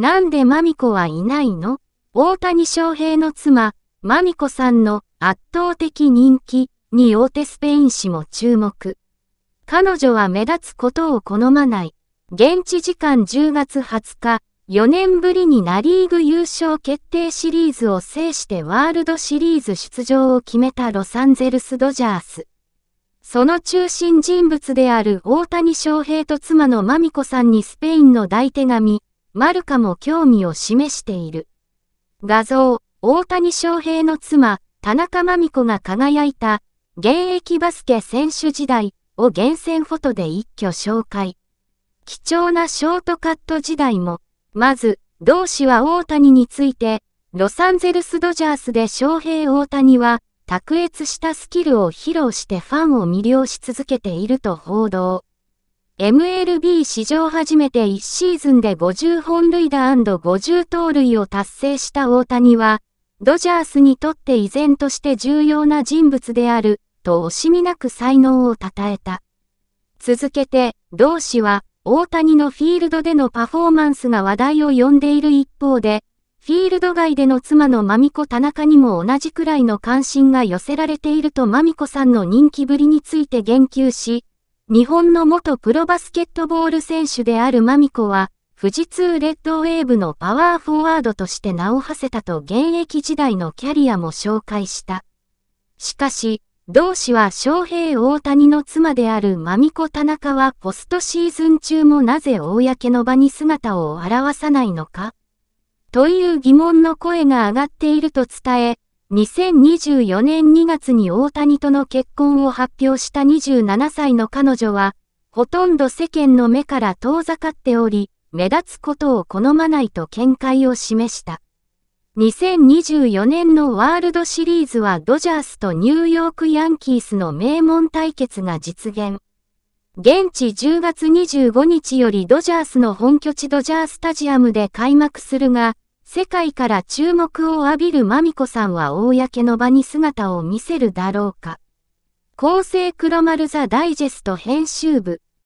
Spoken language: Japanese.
なんでマミコはいないの大谷翔平の妻、マミコさんの圧倒的人気に大手スペイン紙も注目。彼女は目立つことを好まない。現地時間10月20日、4年ぶりにナリーグ優勝決定シリーズを制してワールドシリーズ出場を決めたロサンゼルスドジャース。その中心人物である大谷翔平と妻のマミコさんにスペインの大手紙、マルカも興味を示している。画像、大谷翔平の妻、田中真美子が輝いた、現役バスケ選手時代を厳選フォトで一挙紹介。貴重なショートカット時代も、まず、同氏は大谷について、ロサンゼルスドジャースで翔平大谷は、卓越したスキルを披露してファンを魅了し続けていると報道。MLB 史上初めて1シーズンで50本塁打 &50 盗塁を達成した大谷は、ドジャースにとって依然として重要な人物である、と惜しみなく才能を称えた。続けて、同氏は、大谷のフィールドでのパフォーマンスが話題を呼んでいる一方で、フィールド外での妻のまみこ田中にも同じくらいの関心が寄せられているとマミコさんの人気ぶりについて言及し、日本の元プロバスケットボール選手であるマミコは、富士通レッドウェーブのパワーフォワードとして名を馳せたと現役時代のキャリアも紹介した。しかし、同氏は翔平大谷の妻であるマミコ田中はポストシーズン中もなぜ公の場に姿を現さないのかという疑問の声が上がっていると伝え、2024年2月に大谷との結婚を発表した27歳の彼女は、ほとんど世間の目から遠ざかっており、目立つことを好まないと見解を示した。2024年のワールドシリーズはドジャースとニューヨークヤンキースの名門対決が実現。現地10月25日よりドジャースの本拠地ドジャースタジアムで開幕するが、世界から注目を浴びるマミコさんは公の場に姿を見せるだろうか。厚生黒丸ザダイジェスト編集部